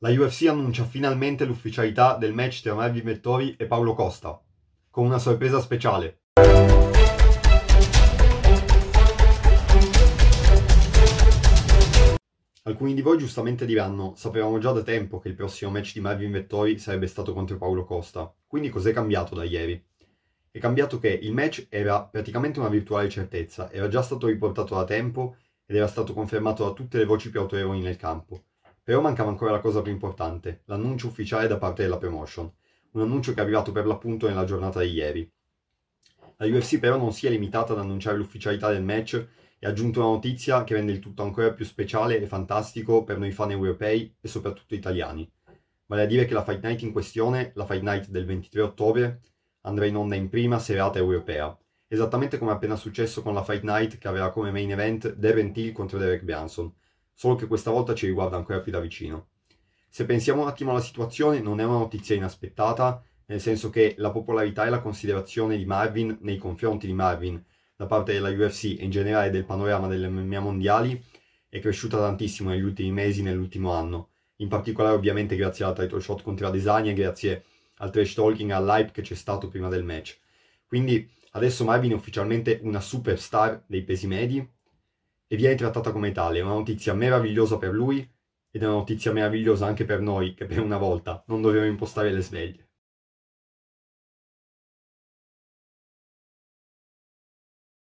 La UFC annuncia finalmente l'ufficialità del match tra Marvin Vettori e Paolo Costa, con una sorpresa speciale. Alcuni di voi giustamente diranno, sapevamo già da tempo che il prossimo match di Marvin Vettori sarebbe stato contro Paolo Costa, quindi cos'è cambiato da ieri? È cambiato che il match era praticamente una virtuale certezza, era già stato riportato da tempo ed era stato confermato da tutte le voci più autorevoli nel campo però mancava ancora la cosa più importante, l'annuncio ufficiale da parte della promotion, un annuncio che è arrivato per l'appunto nella giornata di ieri. La UFC però non si è limitata ad annunciare l'ufficialità del match e ha aggiunto una notizia che rende il tutto ancora più speciale e fantastico per noi fan europei e soprattutto italiani. Vale a dire che la Fight Night in questione, la Fight Night del 23 ottobre, andrà in onda in prima serata europea, esattamente come è appena successo con la Fight Night che aveva come main event Darren Till contro Derek Branson, solo che questa volta ci riguarda ancora più da vicino. Se pensiamo un attimo alla situazione, non è una notizia inaspettata, nel senso che la popolarità e la considerazione di Marvin nei confronti di Marvin da parte della UFC e in generale del panorama delle MMA mondiali è cresciuta tantissimo negli ultimi mesi, nell'ultimo anno. In particolare ovviamente grazie al title shot contro Adesanya e grazie al trash talking, all'hype che c'è stato prima del match. Quindi adesso Marvin è ufficialmente una superstar dei pesi medi e viene trattata come tale. È una notizia meravigliosa per lui ed è una notizia meravigliosa anche per noi che per una volta non dobbiamo impostare le sveglie.